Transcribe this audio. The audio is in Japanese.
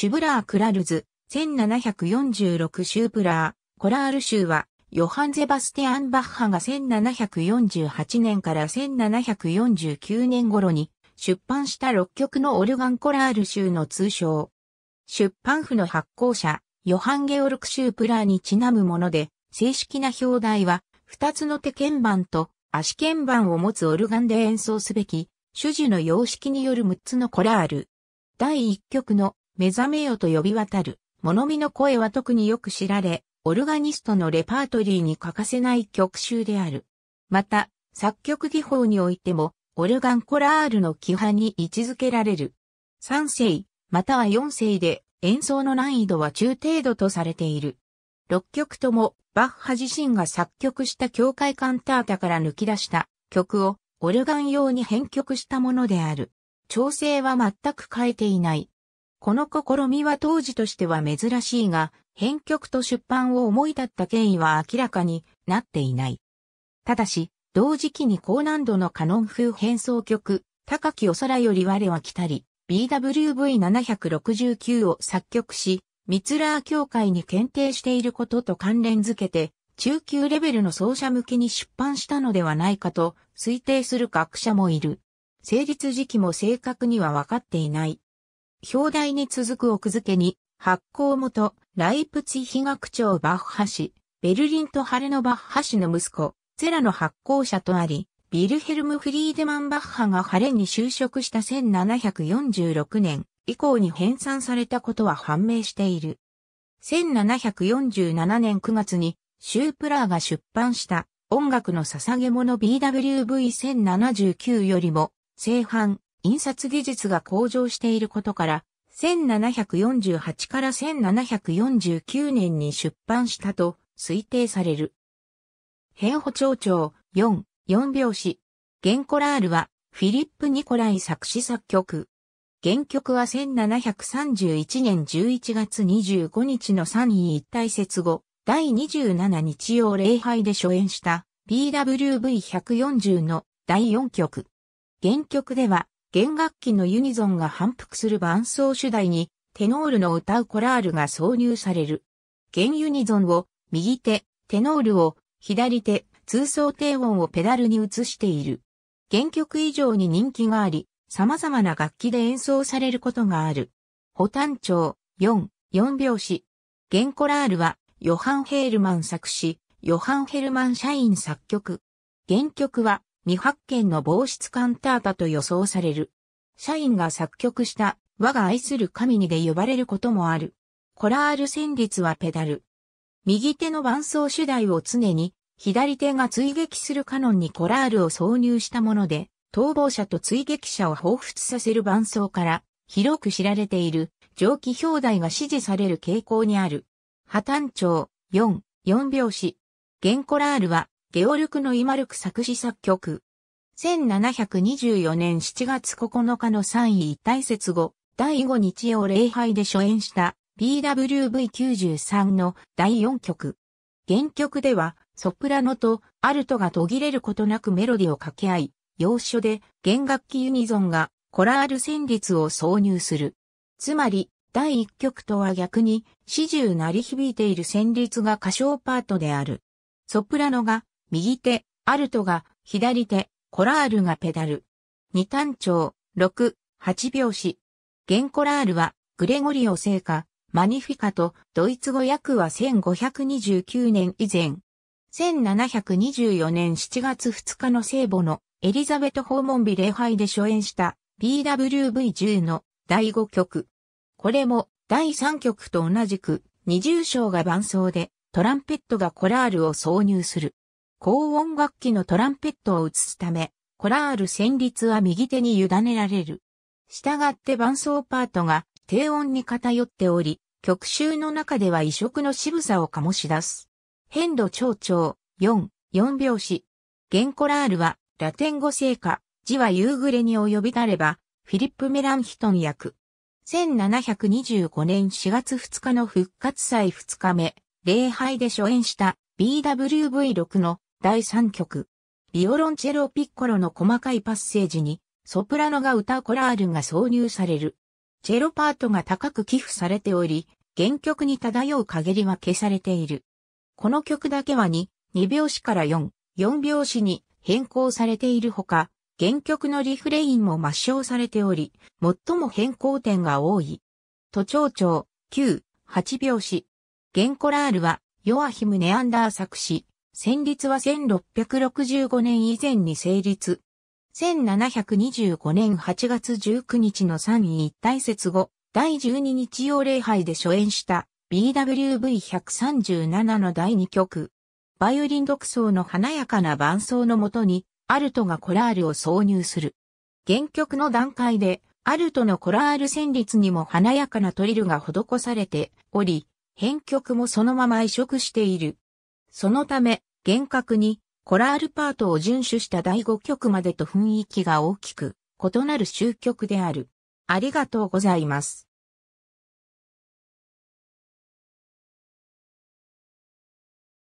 シュブラー・クラルズ、1746シュープラー、コラール州は、ヨハン・ゼバスティアン・バッハが1748年から1749年頃に出版した6曲のオルガン・コラール州の通称。出版府の発行者、ヨハン・ゲオルク・シュープラーにちなむもので、正式な表題は、2つの手鍵盤と足鍵盤を持つオルガンで演奏すべき、主樹の様式による6つのコラール。第1曲の目覚めよと呼び渡る。物見の声は特によく知られ、オルガニストのレパートリーに欠かせない曲集である。また、作曲技法においても、オルガンコラールの規範に位置づけられる。3世、または4世で演奏の難易度は中程度とされている。6曲ともバッハ自身が作曲した教会カンタータから抜き出した曲をオルガン用に編曲したものである。調整は全く変えていない。この試みは当時としては珍しいが、編曲と出版を思い立った経緯は明らかになっていない。ただし、同時期に高難度のカノン風変奏曲、高きお空より我は来たり、BWV769 を作曲し、ミツラー協会に検定していることと関連づけて、中級レベルの奏者向けに出版したのではないかと推定する学者もいる。成立時期も正確には分かっていない。表題に続く奥付けに、発行元、ライプツィヒ学長バッハ氏、ベルリンとハレノバッハ氏の息子、ゼラの発行者とあり、ビルヘルム・フリーデマンバッハがハレに就職した1746年以降に編纂されたことは判明している。1747年9月にシュープラーが出版した音楽の捧げ物 BWV1079 よりも、正版、印刷技術が向上していることから、1748から1749年に出版したと推定される。変補長長4、4拍子。ゲンコラールはフィリップ・ニコライ作詞作曲。原曲は1731年11月25日の三位一体節後、第27日曜礼拝で初演した BWV140 の第4曲。原曲では弦楽器のユニゾンが反復する伴奏主題に、テノールの歌うコラールが挿入される。弦ユニゾンを右手、テノールを左手、通奏低音をペダルに移している。原曲以上に人気があり、様々な楽器で演奏されることがある。保単調4、4拍子。弦コラールは、ヨハン・ヘールマン作詞、ヨハン・ヘルマン・社員作曲。原曲は、未発見の防湿カンタータと予想される。社員が作曲した我が愛する神にで呼ばれることもある。コラール旋律はペダル。右手の伴奏主題を常に、左手が追撃するカノンにコラールを挿入したもので、逃亡者と追撃者を彷彿させる伴奏から、広く知られている、蒸気表題が支持される傾向にある。破綻調、4、4拍子。ゲンコラールは、ゲオルクのイマルク作詞作曲。1724年7月9日の三位一体後、第5日を礼拝で初演した BWV93 の第4曲。原曲では、ソプラノとアルトが途切れることなくメロディを掛け合い、要所で弦楽器ユニゾンがコラール旋律を挿入する。つまり、第1曲とは逆に、始終鳴り響いている旋律が歌唱パートである。ソプラノが右手、アルトが、左手、コラールがペダル。二単調、六、八拍子。ゲンコラールは、グレゴリオ聖歌、マニフィカと、ドイツ語訳は1529年以前。1724年7月2日の聖母のエリザベト訪問日礼拝で初演した BWV10 の第5曲。これも第3曲と同じく二重章が伴奏でトランペットがコラールを挿入する。高音楽器のトランペットを映すため、コラール旋律は右手に委ねられる。従って伴奏パートが低音に偏っており、曲集の中では異色の渋さを醸し出す。変度長調、4、4拍子。ゲンコラールは、ラテン語聖歌、字は夕暮れに及びたれば、フィリップ・メランヒトン役。1725年4月2日の復活祭2日目、礼拝で初演した BWV6 の第3曲。ビオロンチェロピッコロの細かいパッセージに、ソプラノが歌コラールが挿入される。チェロパートが高く寄付されており、原曲に漂う限りは消されている。この曲だけは2、2拍子から4、4拍子に変更されているほか、原曲のリフレインも抹消されており、最も変更点が多い。都庁長、9、8拍子。原コラールは、ヨアヒム・ネアンダー作詞、旋律は1665年以前に成立。1725年8月19日の三位一体節後、第12日曜礼拝で初演した BWV137 の第2曲。バイオリン独奏の華やかな伴奏のもとに、アルトがコラールを挿入する。原曲の段階で、アルトのコラール旋律にも華やかなトリルが施されており、編曲もそのまま移植している。そのため、厳格にコラールパートを遵守した第5曲までと雰囲気が大きく異なる終曲である。ありがとうございます。